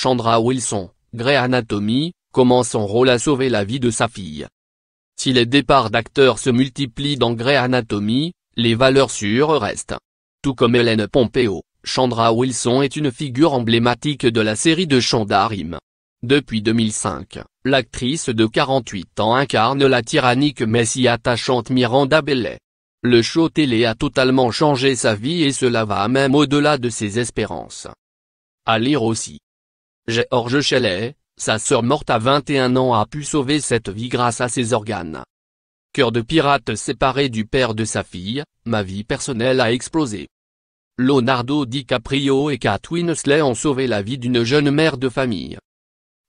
Chandra Wilson, Grey Anatomy, commence son rôle à sauver la vie de sa fille. Si les départs d'acteurs se multiplient dans Grey Anatomy, les valeurs sûres restent. Tout comme Hélène Pompeo, Chandra Wilson est une figure emblématique de la série de Chandarim. Depuis 2005, l'actrice de 48 ans incarne la tyrannique mais si attachante Miranda Bellet. Le show télé a totalement changé sa vie et cela va même au-delà de ses espérances. À lire aussi. Georges Shelley, sa sœur morte à 21 ans a pu sauver cette vie grâce à ses organes. Cœur de pirate séparé du père de sa fille, ma vie personnelle a explosé. Leonardo DiCaprio et Kat Winslet ont sauvé la vie d'une jeune mère de famille.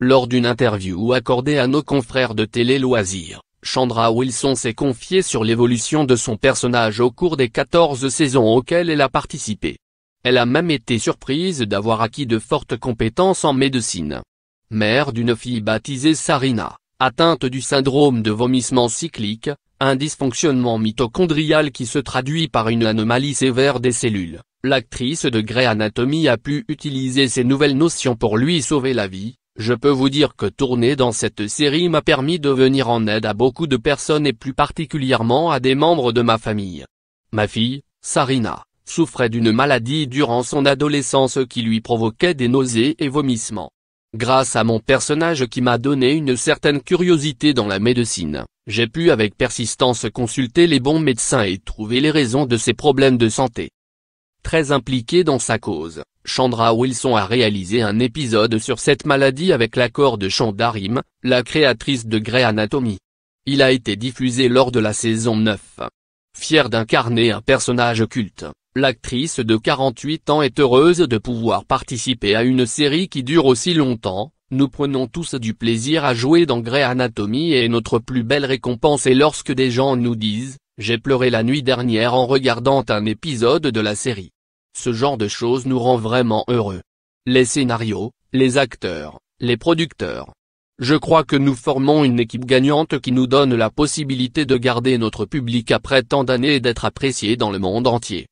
Lors d'une interview accordée à nos confrères de Télé Loisirs, Chandra Wilson s'est confiée sur l'évolution de son personnage au cours des 14 saisons auxquelles elle a participé. Elle a même été surprise d'avoir acquis de fortes compétences en médecine. Mère d'une fille baptisée Sarina, atteinte du syndrome de vomissement cyclique, un dysfonctionnement mitochondrial qui se traduit par une anomalie sévère des cellules. L'actrice de Grey Anatomy a pu utiliser ces nouvelles notions pour lui sauver la vie, je peux vous dire que tourner dans cette série m'a permis de venir en aide à beaucoup de personnes et plus particulièrement à des membres de ma famille. Ma fille, Sarina, souffrait d'une maladie durant son adolescence qui lui provoquait des nausées et vomissements. Grâce à mon personnage qui m'a donné une certaine curiosité dans la médecine, j'ai pu avec persistance consulter les bons médecins et trouver les raisons de ses problèmes de santé. Très impliqué dans sa cause, Chandra Wilson a réalisé un épisode sur cette maladie avec l'accord de Chandarim, la créatrice de Grey Anatomy. Il a été diffusé lors de la saison 9. Fier d'incarner un personnage culte, L'actrice de 48 ans est heureuse de pouvoir participer à une série qui dure aussi longtemps, nous prenons tous du plaisir à jouer dans Grey Anatomy et notre plus belle récompense est lorsque des gens nous disent, j'ai pleuré la nuit dernière en regardant un épisode de la série. Ce genre de choses nous rend vraiment heureux. Les scénarios, les acteurs, les producteurs. Je crois que nous formons une équipe gagnante qui nous donne la possibilité de garder notre public après tant d'années et d'être appréciés dans le monde entier.